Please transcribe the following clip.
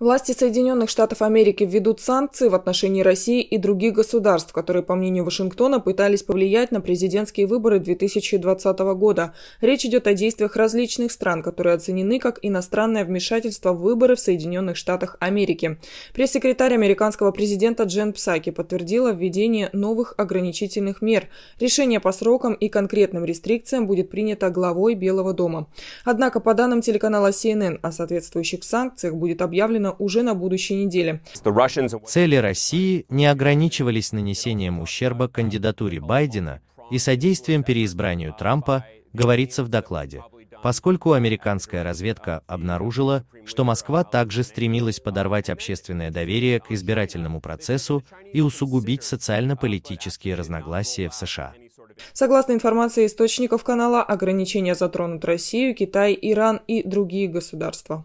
Власти Соединенных Штатов Америки введут санкции в отношении России и других государств, которые, по мнению Вашингтона, пытались повлиять на президентские выборы 2020 года. Речь идет о действиях различных стран, которые оценены как иностранное вмешательство в выборы в Соединенных Штатах Америки. Пресс-секретарь американского президента Джен Псаки подтвердила введение новых ограничительных мер. Решение по срокам и конкретным рестрикциям будет принято главой Белого дома. Однако, по данным телеканала CNN, о соответствующих санкциях будет объявлено Путина уже на будущей неделе. Цели России не ограничивались нанесением ущерба кандидатуре Байдена и содействием переизбранию Трампа, говорится в докладе, поскольку американская разведка обнаружила, что Москва также стремилась подорвать общественное доверие к избирательному процессу и усугубить социально-политические разногласия в США. Согласно информации источников канала, ограничения затронут Россию, Китай, Иран и другие государства.